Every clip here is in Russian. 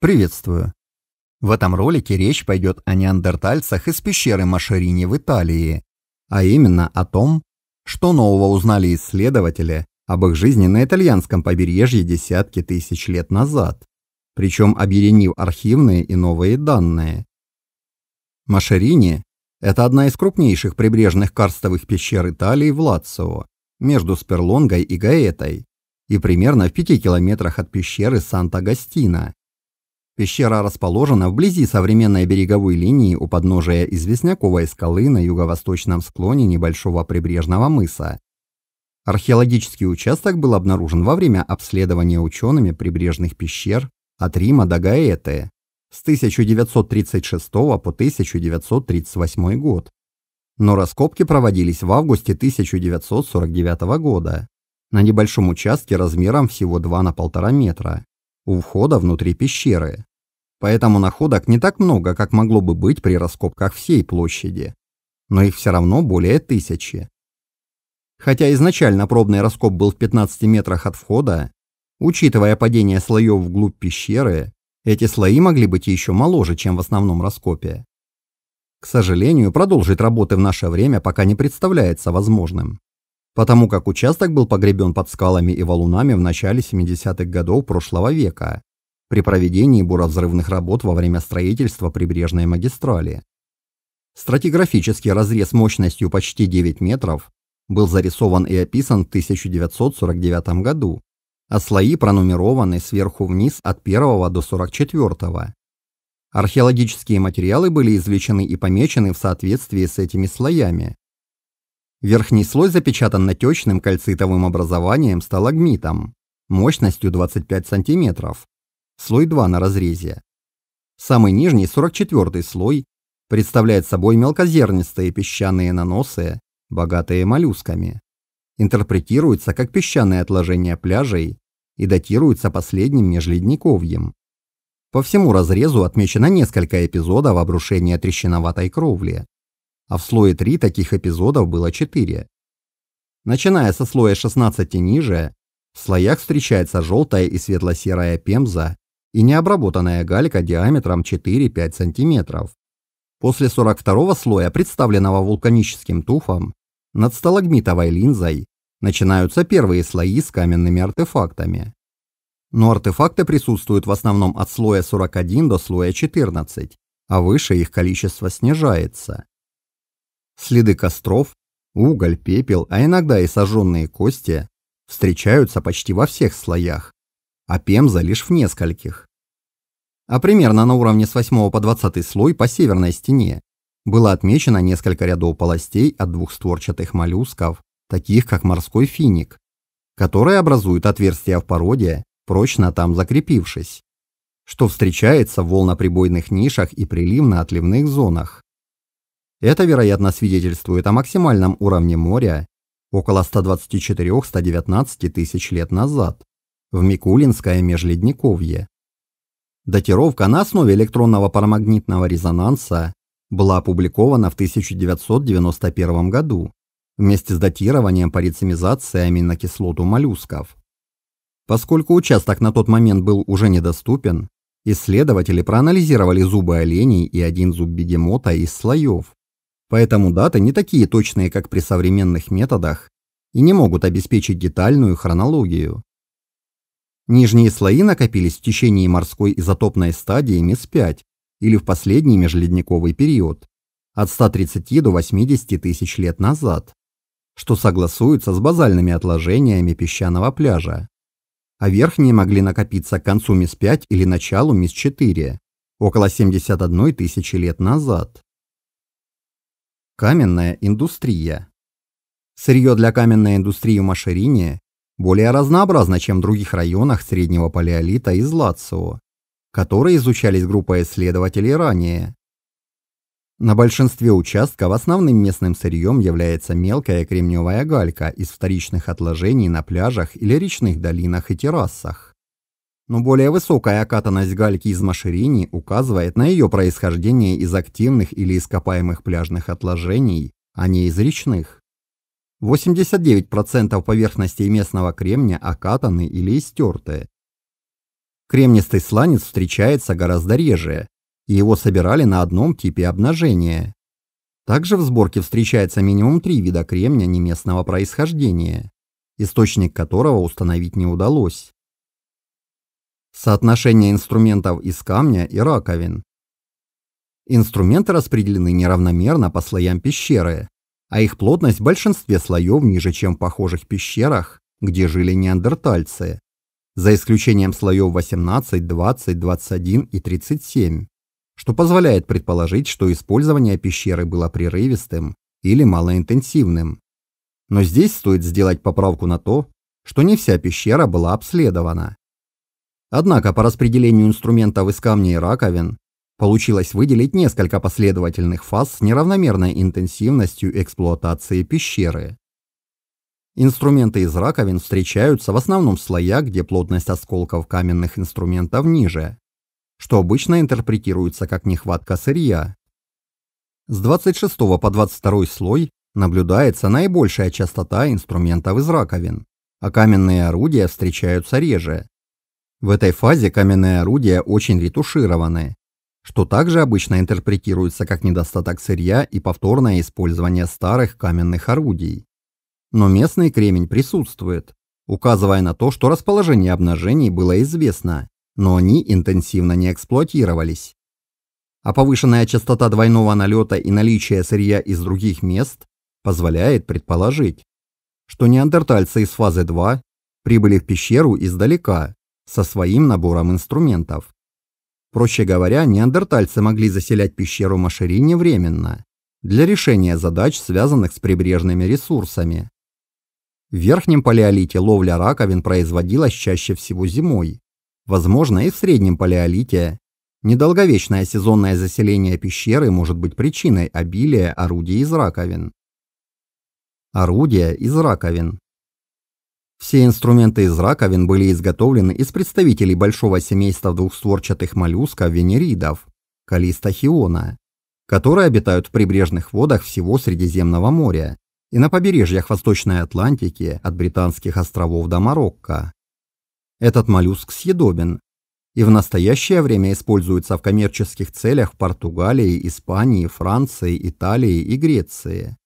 Приветствую! В этом ролике речь пойдет о неандертальцах из пещеры Машерини в Италии, а именно о том, что нового узнали исследователи об их жизни на итальянском побережье десятки тысяч лет назад, причем объединив архивные и новые данные. Машерини – это одна из крупнейших прибрежных карстовых пещер Италии в Лацио, между Сперлонгой и Гаэтой, и примерно в пяти километрах от пещеры Санта-Гастина, Пещера расположена вблизи современной береговой линии у подножия известняковой скалы на юго-восточном склоне небольшого прибрежного мыса. Археологический участок был обнаружен во время обследования учеными прибрежных пещер от Рима до Гаэты с 1936 по 1938 год. Но раскопки проводились в августе 1949 года на небольшом участке размером всего 2 на 1,5 метра у входа внутри пещеры поэтому находок не так много, как могло бы быть при раскопках всей площади. Но их все равно более тысячи. Хотя изначально пробный раскоп был в 15 метрах от входа, учитывая падение слоев вглубь пещеры, эти слои могли быть еще моложе, чем в основном раскопе. К сожалению, продолжить работы в наше время пока не представляется возможным, потому как участок был погребен под скалами и валунами в начале 70-х годов прошлого века при проведении буровзрывных работ во время строительства прибрежной магистрали. Стратиграфический разрез мощностью почти 9 метров был зарисован и описан в 1949 году, а слои пронумерованы сверху вниз от 1 до 44. Археологические материалы были извлечены и помечены в соответствии с этими слоями. Верхний слой запечатан натечным кальцитовым образованием сталагмитом мощностью 25 см, слой 2 на разрезе. Самый нижний, 44 слой, представляет собой мелкозернистые песчаные наносы, богатые моллюсками. Интерпретируется как песчаные отложения пляжей и датируется последним межледниковьем. По всему разрезу отмечено несколько эпизодов обрушения трещиноватой кровли, а в слое 3 таких эпизодов было 4. Начиная со слоя 16 ниже, в слоях встречается желтая и светло-серая пемза и необработанная галька диаметром 4-5 см. После 42 слоя, представленного вулканическим туфом, над сталагмитовой линзой начинаются первые слои с каменными артефактами. Но артефакты присутствуют в основном от слоя 41 до слоя 14, а выше их количество снижается. Следы костров, уголь, пепел, а иногда и сожженные кости встречаются почти во всех слоях, а Пемза лишь в нескольких. А примерно на уровне с 8 по 20 слой по северной стене было отмечено несколько рядов полостей от двухстворчатых моллюсков, таких как морской финик, которые образуют отверстия в породе, прочно там закрепившись, что встречается в волноприбойных нишах и приливно-отливных зонах. Это, вероятно, свидетельствует о максимальном уровне моря около 124-119 тысяч лет назад в Микулинское межледниковье. Датировка на основе электронного парамагнитного резонанса была опубликована в 1991 году вместе с датированием по рецимизации аминокислот у моллюсков. Поскольку участок на тот момент был уже недоступен, исследователи проанализировали зубы оленей и один зуб бегемота из слоев. Поэтому даты не такие точные, как при современных методах, и не могут обеспечить детальную хронологию. Нижние слои накопились в течение морской изотопной стадии МИС-5 или в последний межледниковый период от 130 до 80 тысяч лет назад, что согласуется с базальными отложениями песчаного пляжа. А верхние могли накопиться к концу МИС-5 или началу МИС-4 около 71 тысячи лет назад. Каменная индустрия. Сырье для каменной индустрии в Машерине более разнообразно, чем в других районах среднего палеолита из Злацио, которые изучались группой исследователей ранее. На большинстве участков основным местным сырьем является мелкая кремниевая галька из вторичных отложений на пляжах или речных долинах и террасах. Но более высокая окатанность гальки из Машерини указывает на ее происхождение из активных или ископаемых пляжных отложений, а не из речных. 89% поверхностей местного кремния окатаны или истертые. Кремнистый сланец встречается гораздо реже, и его собирали на одном типе обнажения. Также в сборке встречается минимум три вида кремня неместного происхождения, источник которого установить не удалось. Соотношение инструментов из камня и раковин. Инструменты распределены неравномерно по слоям пещеры, а их плотность в большинстве слоев ниже, чем в похожих пещерах, где жили неандертальцы, за исключением слоев 18, 20, 21 и 37, что позволяет предположить, что использование пещеры было прерывистым или малоинтенсивным. Но здесь стоит сделать поправку на то, что не вся пещера была обследована. Однако по распределению инструментов из камней и раковин Получилось выделить несколько последовательных фаз с неравномерной интенсивностью эксплуатации пещеры. Инструменты из раковин встречаются в основном в слоях, где плотность осколков каменных инструментов ниже, что обычно интерпретируется как нехватка сырья. С 26 по 22 слой наблюдается наибольшая частота инструментов из раковин, а каменные орудия встречаются реже. В этой фазе каменные орудия очень ретушированы, что также обычно интерпретируется как недостаток сырья и повторное использование старых каменных орудий. Но местный кремень присутствует, указывая на то, что расположение обнажений было известно, но они интенсивно не эксплуатировались. А повышенная частота двойного налета и наличие сырья из других мест позволяет предположить, что неандертальцы из фазы 2 прибыли в пещеру издалека со своим набором инструментов. Проще говоря, неандертальцы могли заселять пещеру Маширине временно, для решения задач, связанных с прибрежными ресурсами. В верхнем палеолите ловля раковин производилась чаще всего зимой. Возможно, и в среднем палеолите. Недолговечное сезонное заселение пещеры может быть причиной обилия орудий из раковин. Орудия из раковин. Все инструменты из раковин были изготовлены из представителей большого семейства двухстворчатых моллюсков венеридов – калистахиона, которые обитают в прибрежных водах всего Средиземного моря и на побережьях Восточной Атлантики от Британских островов до Марокко. Этот моллюск съедобен и в настоящее время используется в коммерческих целях в Португалии, Испании, Франции, Италии и Греции.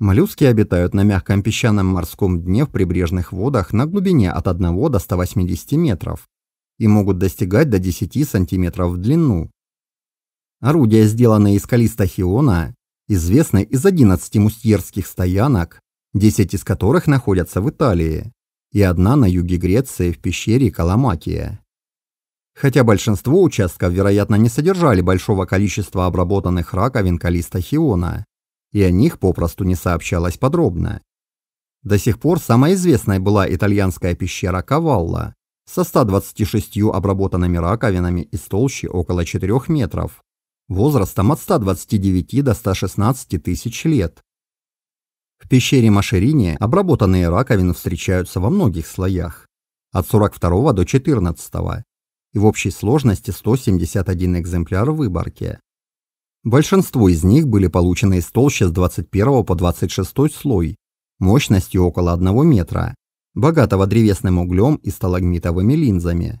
Моллюски обитают на мягком песчаном морском дне в прибрежных водах на глубине от 1 до 180 метров и могут достигать до 10 сантиметров в длину. Орудия, сделанные из калистахиона, известны из 11 мустьерских стоянок, 10 из которых находятся в Италии, и одна на юге Греции в пещере Каламакия. Хотя большинство участков, вероятно, не содержали большого количества обработанных раковин калистахиона, и о них попросту не сообщалось подробно. До сих пор самой известной была итальянская пещера Кавалла со 126 обработанными раковинами из толщи около 4 метров, возрастом от 129 до 116 тысяч лет. В пещере Машерине обработанные раковины встречаются во многих слоях, от 42 до 14, и в общей сложности 171 экземпляр в выборке. Большинство из них были получены из толщи с 21 по 26 слой, мощностью около 1 метра, богатого древесным углем и сталагмитовыми линзами.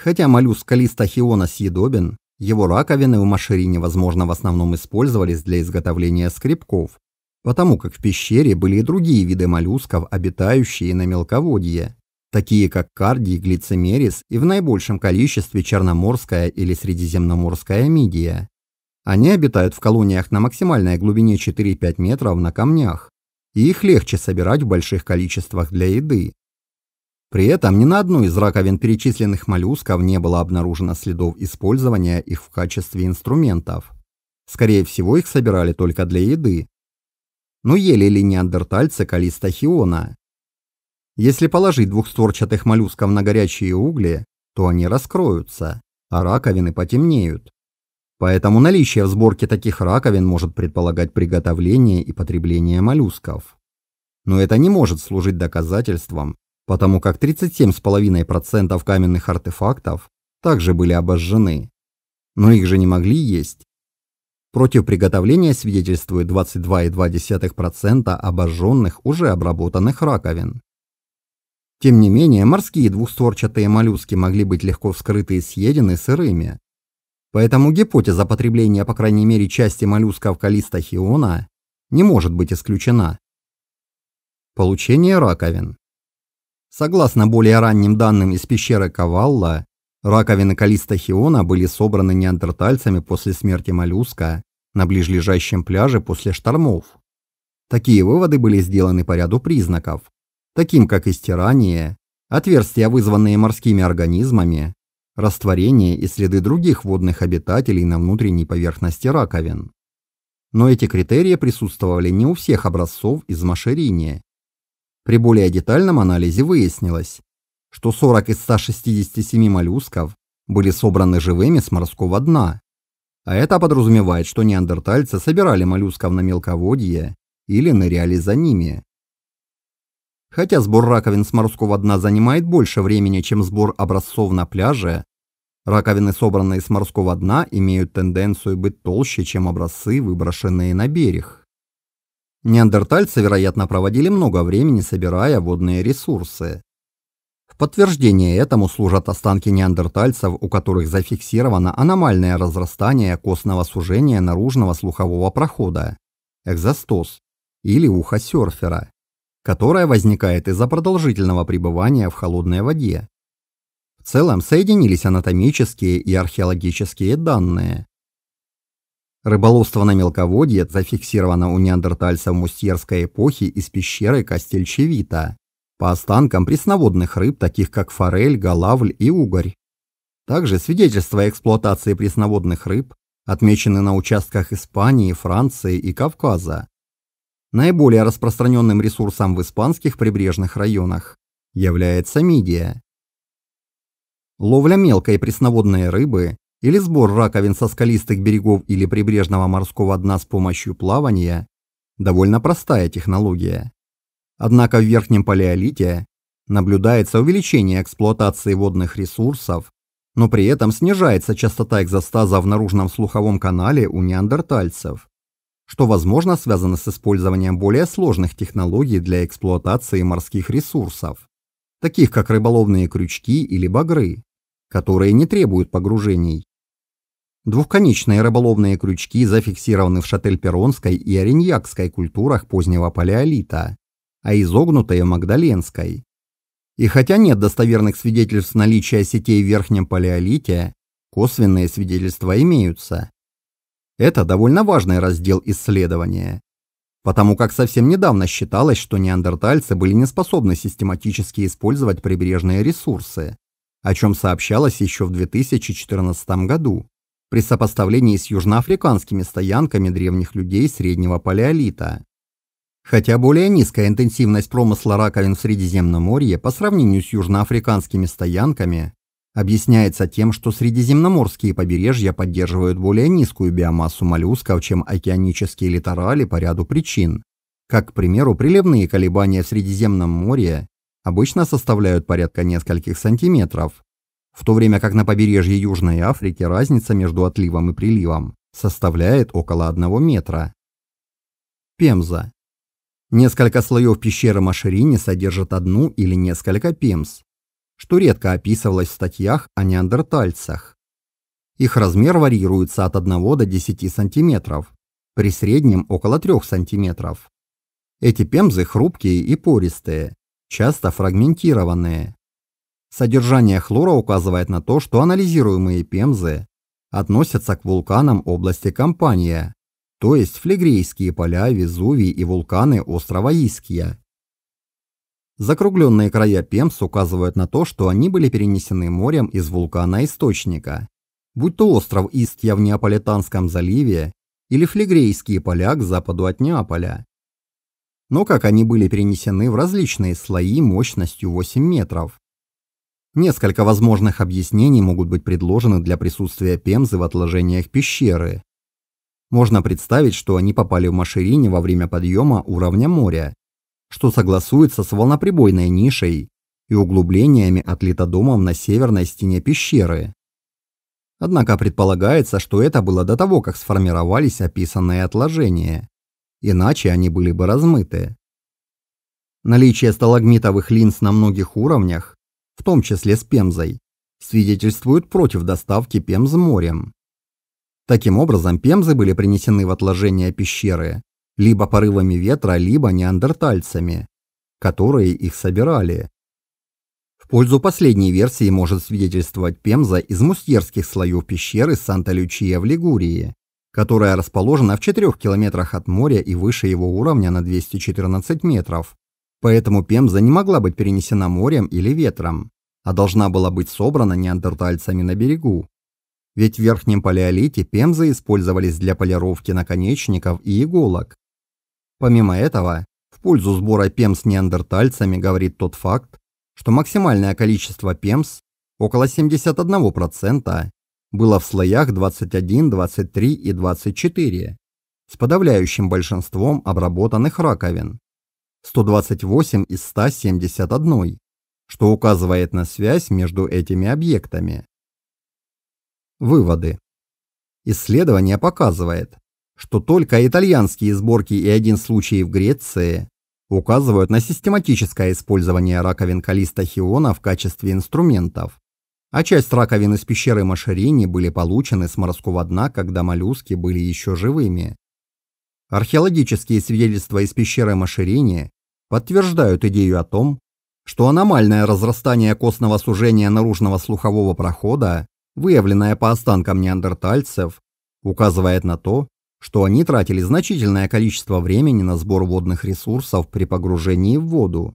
Хотя моллюск калистахиона съедобен, его раковины в маширине, возможно, в основном использовались для изготовления скребков, потому как в пещере были и другие виды моллюсков, обитающие на мелководье, такие как кардий, глицемерис и в наибольшем количестве черноморская или средиземноморская мидия. Они обитают в колониях на максимальной глубине 4-5 метров на камнях, и их легче собирать в больших количествах для еды. При этом ни на одну из раковин перечисленных моллюсков не было обнаружено следов использования их в качестве инструментов. Скорее всего, их собирали только для еды. Но ели ли неандертальцы калистахиона? Если положить двухстворчатых моллюсков на горячие угли, то они раскроются, а раковины потемнеют. Поэтому наличие в сборке таких раковин может предполагать приготовление и потребление моллюсков. Но это не может служить доказательством, потому как 37,5% каменных артефактов также были обожжены. Но их же не могли есть. Против приготовления свидетельствует 22,2% обожженных уже обработанных раковин. Тем не менее, морские двухстворчатые моллюски могли быть легко вскрыты и съедены сырыми, Поэтому гипотеза потребления, по крайней мере, части моллюсков калистахиона не может быть исключена. Получение раковин. Согласно более ранним данным из пещеры Кавалла, раковины калистахиона были собраны неандертальцами после смерти моллюска на ближлежащем пляже после штормов. Такие выводы были сделаны по ряду признаков, таким как истирание, отверстия, вызванные морскими организмами, растворение и следы других водных обитателей на внутренней поверхности раковин. Но эти критерии присутствовали не у всех образцов из Машериния. При более детальном анализе выяснилось, что 40 из 167 моллюсков были собраны живыми с морского дна. А это подразумевает, что неандертальцы собирали моллюсков на мелководье или ныряли за ними. Хотя сбор раковин с морского дна занимает больше времени, чем сбор образцов на пляже, раковины, собранные с морского дна, имеют тенденцию быть толще, чем образцы, выброшенные на берег. Неандертальцы, вероятно, проводили много времени, собирая водные ресурсы. В подтверждение этому служат останки неандертальцев, у которых зафиксировано аномальное разрастание костного сужения наружного слухового прохода – экзостоз или ухо серфера которая возникает из-за продолжительного пребывания в холодной воде. В целом соединились анатомические и археологические данные. Рыболовство на мелководье зафиксировано у неандертальцев мустерской эпохи из пещеры Костельчевита по останкам пресноводных рыб, таких как форель, голавль и угорь. Также свидетельства эксплуатации пресноводных рыб отмечены на участках Испании, Франции и Кавказа, Наиболее распространенным ресурсом в испанских прибрежных районах является мидия. Ловля мелкой пресноводной рыбы или сбор раковин со скалистых берегов или прибрежного морского дна с помощью плавания – довольно простая технология. Однако в Верхнем Палеолите наблюдается увеличение эксплуатации водных ресурсов, но при этом снижается частота экзостаза в наружном слуховом канале у неандертальцев что, возможно, связано с использованием более сложных технологий для эксплуатации морских ресурсов, таких как рыболовные крючки или багры, которые не требуют погружений. Двухконечные рыболовные крючки зафиксированы в Шатель-Перонской и Ориньякской культурах позднего палеолита, а изогнутые в Магдаленской. И хотя нет достоверных свидетельств наличия сетей в Верхнем Палеолите, косвенные свидетельства имеются. Это довольно важный раздел исследования, потому как совсем недавно считалось, что неандертальцы были не способны систематически использовать прибрежные ресурсы, о чем сообщалось еще в 2014 году при сопоставлении с южноафриканскими стоянками древних людей среднего палеолита. Хотя более низкая интенсивность промысла раковин в Средиземноморье по сравнению с южноафриканскими стоянками Объясняется тем, что средиземноморские побережья поддерживают более низкую биомассу моллюсков, чем океанические литорали по ряду причин. Как, к примеру, приливные колебания в Средиземном море обычно составляют порядка нескольких сантиметров, в то время как на побережье Южной Африки разница между отливом и приливом составляет около одного метра. Пемза. Несколько слоев пещеры Машерини содержат одну или несколько пемз что редко описывалось в статьях о неандертальцах. Их размер варьируется от 1 до 10 сантиметров, при среднем около 3 сантиметров. Эти пемзы хрупкие и пористые, часто фрагментированные. Содержание хлора указывает на то, что анализируемые пемзы относятся к вулканам области Компания, то есть флегрейские поля, Везувий и вулканы острова Иския. Закругленные края Пемс указывают на то, что они были перенесены морем из вулкана-источника. Будь то остров Искья в Неаполитанском заливе или флегрейские поля к западу от Неаполя. Но как они были перенесены в различные слои мощностью 8 метров. Несколько возможных объяснений могут быть предложены для присутствия пемзы в отложениях пещеры. Можно представить, что они попали в Маширине во время подъема уровня моря что согласуется с волноприбойной нишей и углублениями от домом на северной стене пещеры. Однако предполагается, что это было до того, как сформировались описанные отложения, иначе они были бы размыты. Наличие сталагмитовых линз на многих уровнях, в том числе с пемзой, свидетельствует против доставки пемз морем. Таким образом, пемзы были принесены в отложения пещеры либо порывами ветра, либо неандертальцами, которые их собирали. В пользу последней версии может свидетельствовать пемза из мустерских слоев пещеры Санта-Лючия в Лигурии, которая расположена в 4 километрах от моря и выше его уровня на 214 метров, поэтому пемза не могла быть перенесена морем или ветром, а должна была быть собрана неандертальцами на берегу. Ведь в верхнем палеолите пемзы использовались для полировки наконечников и иголок, Помимо этого, в пользу сбора ПЕМС с неандертальцами говорит тот факт, что максимальное количество ПЕМС, около 71%, было в слоях 21, 23 и 24, с подавляющим большинством обработанных раковин – 128 из 171, что указывает на связь между этими объектами. Выводы. Исследование показывает, что только итальянские сборки и один случай в Греции указывают на систематическое использование раковин калистахиона в качестве инструментов, а часть раковин из пещеры Машерини были получены с морского дна, когда моллюски были еще живыми. Археологические свидетельства из пещеры Машерини подтверждают идею о том, что аномальное разрастание костного сужения наружного слухового прохода, выявленное по останкам неандертальцев, указывает на то, что они тратили значительное количество времени на сбор водных ресурсов при погружении в воду.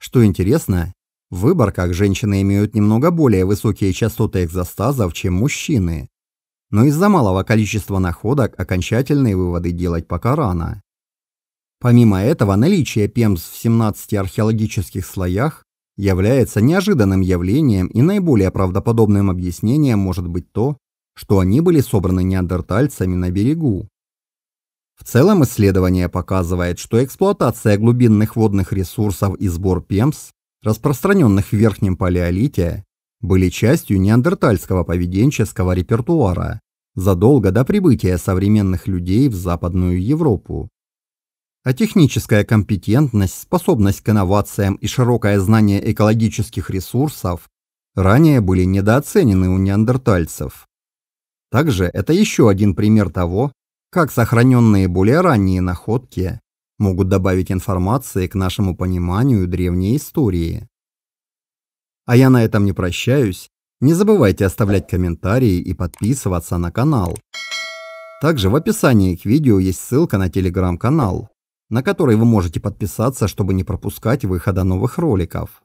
Что интересно, в выборках женщины имеют немного более высокие частоты экзостазов, чем мужчины. Но из-за малого количества находок окончательные выводы делать пока рано. Помимо этого, наличие ПЕМС в 17 археологических слоях является неожиданным явлением и наиболее правдоподобным объяснением может быть то, что они были собраны неандертальцами на берегу. В целом исследование показывает, что эксплуатация глубинных водных ресурсов и сбор ПЕМС, распространенных в верхнем палеолите, были частью неандертальского поведенческого репертуара задолго до прибытия современных людей в Западную Европу. А техническая компетентность, способность к инновациям и широкое знание экологических ресурсов ранее были недооценены у неандертальцев. Также это еще один пример того, как сохраненные более ранние находки могут добавить информации к нашему пониманию древней истории. А я на этом не прощаюсь. Не забывайте оставлять комментарии и подписываться на канал. Также в описании к видео есть ссылка на телеграм-канал, на который вы можете подписаться, чтобы не пропускать выхода новых роликов.